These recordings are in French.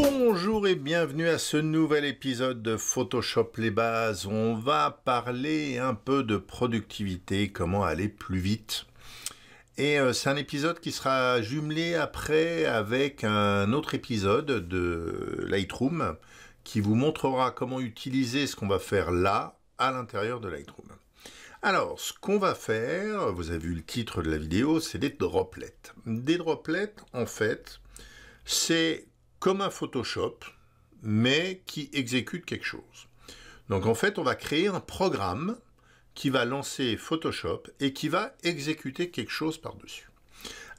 Bonjour et bienvenue à ce nouvel épisode de Photoshop les bases. On va parler un peu de productivité, comment aller plus vite. Et euh, c'est un épisode qui sera jumelé après avec un autre épisode de Lightroom qui vous montrera comment utiliser ce qu'on va faire là à l'intérieur de Lightroom. Alors, ce qu'on va faire, vous avez vu le titre de la vidéo, c'est des droplets. Des droplets, en fait, c'est comme un Photoshop, mais qui exécute quelque chose. Donc en fait, on va créer un programme qui va lancer Photoshop et qui va exécuter quelque chose par-dessus.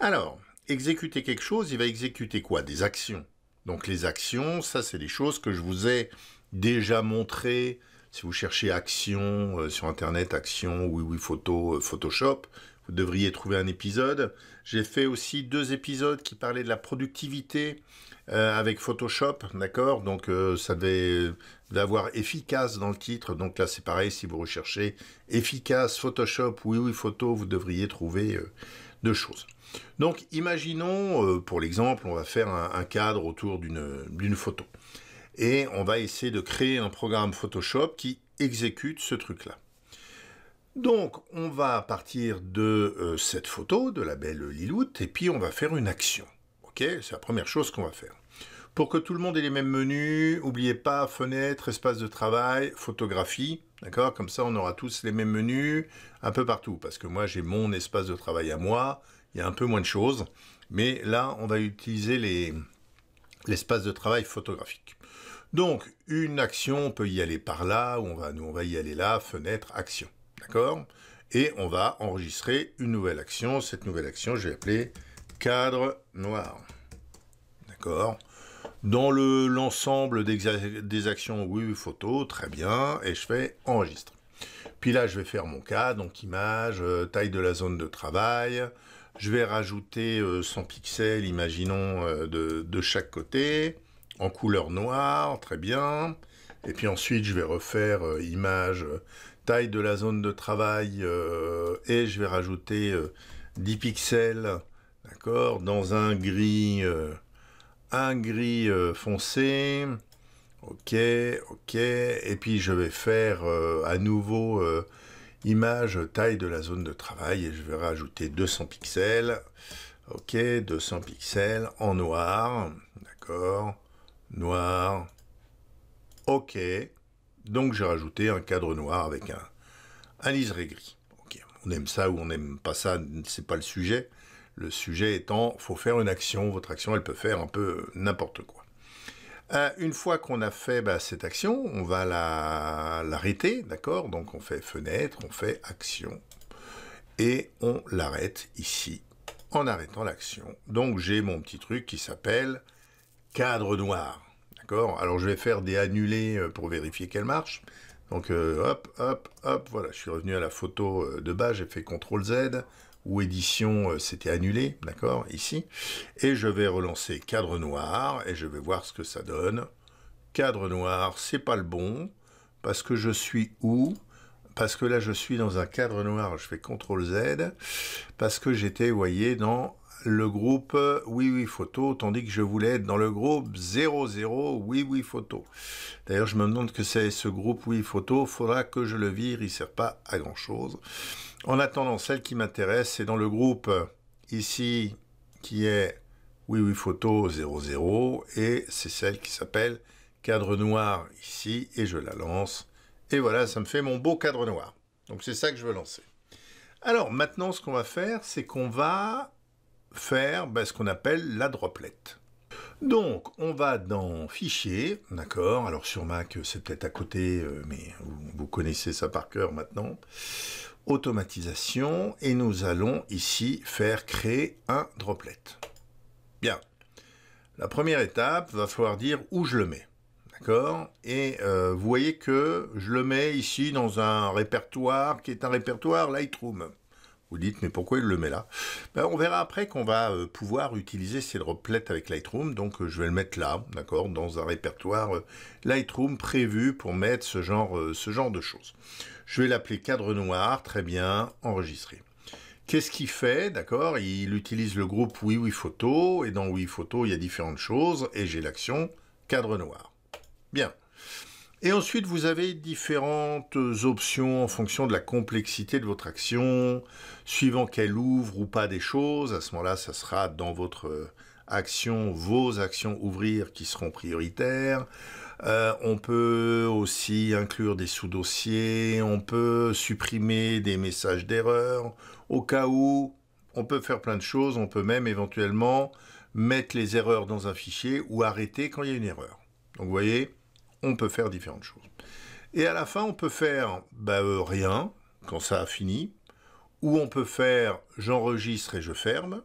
Alors, exécuter quelque chose, il va exécuter quoi Des actions. Donc les actions, ça c'est des choses que je vous ai déjà montrées. Si vous cherchez action euh, sur Internet, action, oui oui photo, euh, Photoshop, devriez trouver un épisode. J'ai fait aussi deux épisodes qui parlaient de la productivité euh, avec Photoshop, d'accord Donc euh, ça devait d'avoir efficace dans le titre. Donc là, c'est pareil, si vous recherchez efficace Photoshop, oui, oui, photo, vous devriez trouver euh, deux choses. Donc imaginons, pour l'exemple, on va faire un cadre autour d'une photo. Et on va essayer de créer un programme Photoshop qui exécute ce truc-là. Donc, on va partir de euh, cette photo de la belle Liloute et puis on va faire une action. C'est la première chose qu'on va faire. Pour que tout le monde ait les mêmes menus, n'oubliez pas fenêtre, espace de travail, photographie. D'accord Comme ça, on aura tous les mêmes menus un peu partout. Parce que moi, j'ai mon espace de travail à moi. Il y a un peu moins de choses. Mais là, on va utiliser l'espace de travail photographique. Donc, une action, on peut y aller par là, ou on va, on va y aller là, fenêtre, action. D'accord Et on va enregistrer une nouvelle action. Cette nouvelle action, je vais appeler cadre noir. D'accord Dans l'ensemble des actions oui, photo, très bien. Et je fais enregistre. Puis là, je vais faire mon cas, donc image, euh, taille de la zone de travail. Je vais rajouter 100 euh, pixels, imaginons, euh, de, de chaque côté, en couleur noire, très bien. Et puis ensuite, je vais refaire image taille de la zone de travail euh, et je vais rajouter 10 euh, pixels, d'accord, dans un gris, euh, un gris foncé. Ok, ok, et puis je vais faire à nouveau image taille de la zone de travail et je vais rajouter 200 pixels. Ok, 200 pixels en noir, d'accord, noir, ok. Donc j'ai rajouté un cadre noir avec un, un liseré gris. On aime ça ou on n'aime pas ça, c'est pas le sujet. Le sujet étant, faut faire une action. Votre action, elle peut faire un peu n'importe quoi. Euh, une fois qu'on a fait bah, cette action, on va l'arrêter, d'accord Donc on fait fenêtre, on fait action, et on l'arrête ici en arrêtant l'action. Donc j'ai mon petit truc qui s'appelle cadre noir. Alors je vais faire des annulés euh, pour vérifier qu'elle marche. Donc euh, hop, hop, hop, voilà, je suis revenu à la photo euh, de bas, j'ai fait CTRL Z, ou édition, c'était annulé, d'accord, ici. Et je vais relancer cadre noir, et je vais voir ce que ça donne. Cadre noir, c'est pas le bon, parce que je suis où Parce que là, je suis dans un cadre noir, je fais CTRL Z, parce que j'étais, vous voyez, dans le groupe Oui Oui Photo, tandis que je voulais être dans le groupe 00 Oui Oui Photo. D'ailleurs, je me demande que c'est ce groupe Oui Photo, faudra que je le vire, il ne sert pas à grand chose. En attendant, celle qui m'intéresse, c'est dans le groupe ici qui est Oui Oui Photo 00 et c'est celle qui s'appelle Cadre Noir ici et je la lance. Et voilà, ça me fait mon beau cadre noir. Donc c'est ça que je veux lancer. Alors maintenant, ce qu'on va faire, c'est qu'on va faire ben, ce qu'on appelle la droplette. Donc, on va dans Fichier, d'accord Alors, sur Mac, c'est peut-être à côté, euh, mais vous, connaissez ça par cœur maintenant. Automatisation, et nous allons ici faire créer un droplet. Bien. La première étape, va falloir dire où je le mets, d'accord Et euh, vous voyez que je le mets ici dans un répertoire qui est un répertoire Lightroom. Vous dites, mais pourquoi il le met là ben, On verra après qu'on va euh, pouvoir utiliser ces droplets avec Lightroom, donc euh, je vais le mettre là, d'accord, dans un répertoire euh, Lightroom prévu pour mettre ce genre, ce genre de choses. Je vais l'appeler cadre noir, très bien, enregistré. Qu'est-ce qu'il fait D'accord Il utilise le groupe Oui Oui Photo, et dans Oui Photo, il y a différentes choses, et j'ai l'action cadre noir. Bien. Et ensuite, vous avez différentes options en fonction de la complexité de votre action, suivant qu'elle ouvre ou pas des choses. À ce moment-là, ça sera dans votre euh, action, vos actions ouvrir qui seront prioritaires. Euh, on peut aussi inclure des sous-dossiers, on peut supprimer des messages d'erreur, au cas où, on peut faire plein de choses, on peut même éventuellement mettre les erreurs dans un fichier ou arrêter quand il y a une erreur. Donc vous voyez, on peut faire différentes choses. Et à la fin, on peut faire bah, euh, rien quand ça a fini, ou on peut faire j'enregistre et je ferme,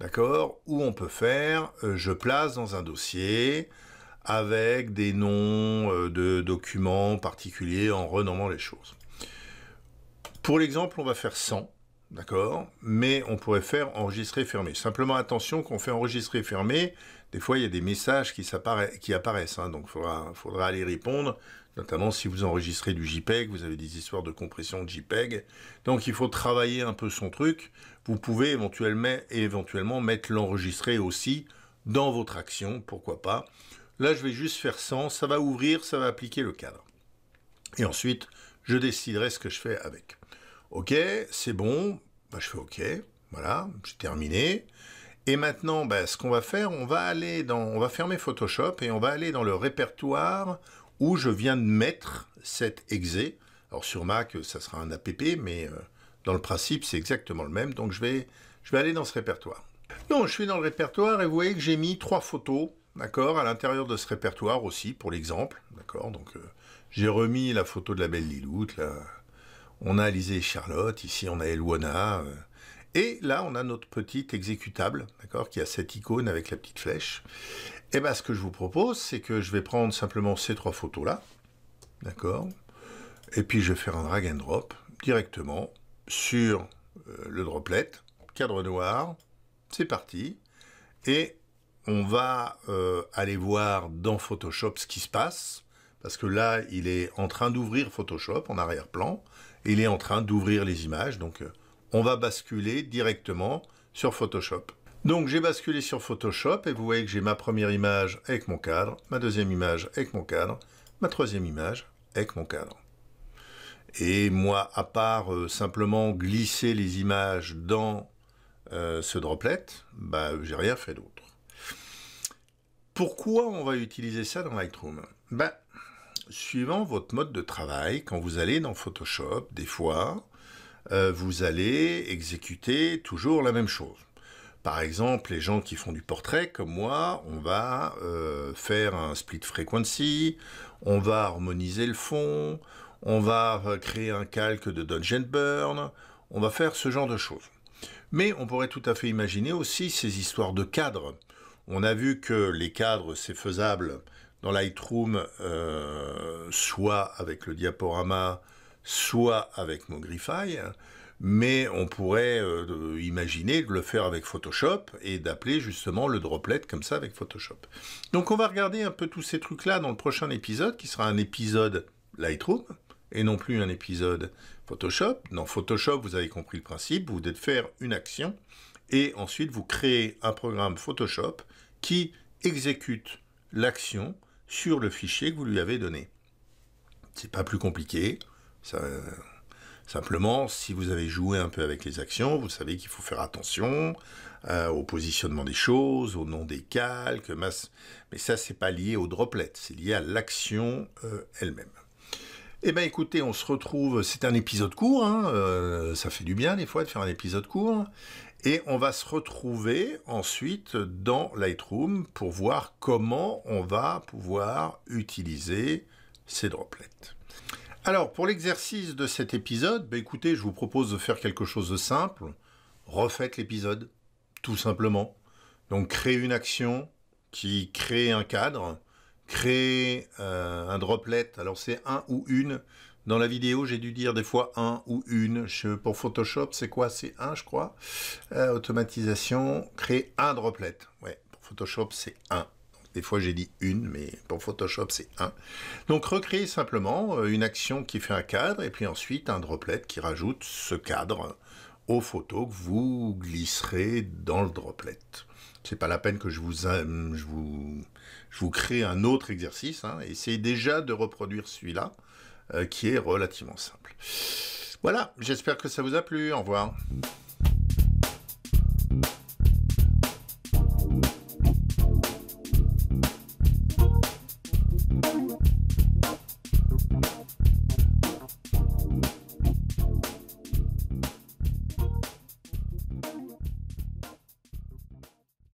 d'accord Ou on peut faire euh, je place dans un dossier avec des noms euh, de documents particuliers en renommant les choses. Pour l'exemple, on va faire 100, d'accord Mais on pourrait faire enregistrer fermé. Simplement attention qu'on fait enregistrer fermé, des fois, il y a des messages qui, apparaissent, hein, donc il faudra, aller répondre, notamment si vous enregistrez du JPEG, vous avez des histoires de compression de JPEG. Donc il faut travailler un peu son truc. Vous pouvez éventuellement, mettre l'enregistrer aussi dans votre action, pourquoi pas. Là, je vais juste faire 100, ça va ouvrir, ça va appliquer le cadre. Et ensuite, je déciderai ce que je fais avec. Ok, c'est bon, bah, je fais ok, voilà, j'ai terminé. Et maintenant, ben, ce qu'on va faire, on va aller dans, on va fermer Photoshop et on va aller dans le répertoire où je viens de mettre cet exe. Alors sur Mac, euh, ça sera un app, mais euh, dans le principe, c'est exactement le même. Donc je vais, je vais aller dans ce répertoire. Donc je suis dans le répertoire et vous voyez que j'ai mis trois photos, d'accord, à l'intérieur de ce répertoire aussi, pour l'exemple, d'accord. Donc euh, j'ai remis la photo de la belle Liloute, là. On a l'Isée Charlotte, ici on a Elwana. Et là, on a notre petit exécutable, d'accord, qui a cette icône avec la petite flèche. Et eh bien, ce que je vous propose, c'est que je vais prendre simplement ces trois photos-là, d'accord, et puis je vais faire un drag and drop directement sur euh, le droplet, cadre noir, c'est parti, et on va euh, aller voir dans Photoshop ce qui se passe, parce que là, il est en train d'ouvrir Photoshop en arrière-plan, il est en train d'ouvrir les images, donc... Euh, on va basculer directement sur Photoshop. Donc j'ai basculé sur Photoshop et vous voyez que j'ai ma première image avec mon cadre, ma deuxième image avec mon cadre, ma troisième image avec mon cadre. Et moi, à part euh, simplement glisser les images dans euh, ce droplet, bah, j'ai rien fait d'autre. Pourquoi on va utiliser ça dans Lightroom ben, Suivant votre mode de travail, quand vous allez dans Photoshop, des fois, euh, vous allez exécuter toujours la même chose. Par exemple, les gens qui font du portrait, comme moi, on va euh, faire un split frequency, on va harmoniser le fond, on va euh, créer un calque de Dungeon Burn, on va faire ce genre de choses. Mais on pourrait tout à fait imaginer aussi ces histoires de cadres. On a vu que les cadres, c'est faisable dans Lightroom, soit avec le diaporama, soit avec Mogrify, mais on pourrait euh, euh, imaginer de le faire avec Photoshop et d'appeler justement le droplet comme ça avec Photoshop. Donc on va regarder un peu tous ces trucs-là dans le prochain épisode, qui sera un épisode Lightroom et non plus un épisode Photoshop. Dans Photoshop, vous avez compris le principe, vous devez faire une action et ensuite vous créez un programme Photoshop qui exécute l'action sur le fichier que vous lui avez donné. C'est pas plus compliqué, Simplement, si vous avez joué un peu avec les actions, vous savez qu'il faut faire attention euh, au positionnement des choses, au nom des calques, mais ça, c'est pas lié aux droplettes c'est lié à l'action euh, elle-même. Eh bien écoutez, on se retrouve, c'est un épisode court, hein, euh, ça fait du bien des fois de faire un épisode court, et on va se retrouver ensuite dans Lightroom pour voir comment on va pouvoir utiliser ces droplettes. Alors, pour l'exercice de cet épisode, bah, écoutez, je vous propose de faire quelque chose de simple. Refaites l'épisode, tout simplement. Donc, créez une action qui crée un cadre, créez euh, un droplet. Alors, c'est un ou une. Dans la vidéo, j'ai dû dire des fois un ou une. pour Photoshop, c'est quoi C'est un, je crois. Euh, automatisation, créez un droplet. Ouais, pour Photoshop, c'est un. Des fois, j'ai dit une, mais pour Photoshop, c'est un. Donc, recréer simplement euh, une action qui fait un cadre et puis ensuite un droplet qui rajoute ce cadre aux photos que vous glisserez dans le droplet. C'est pas la peine que je vous, je vous, je vous crée un autre exercice. Hein. Essayez déjà de reproduire celui-là, euh, qui est relativement simple. Voilà, j'espère que ça vous a plu. Au revoir.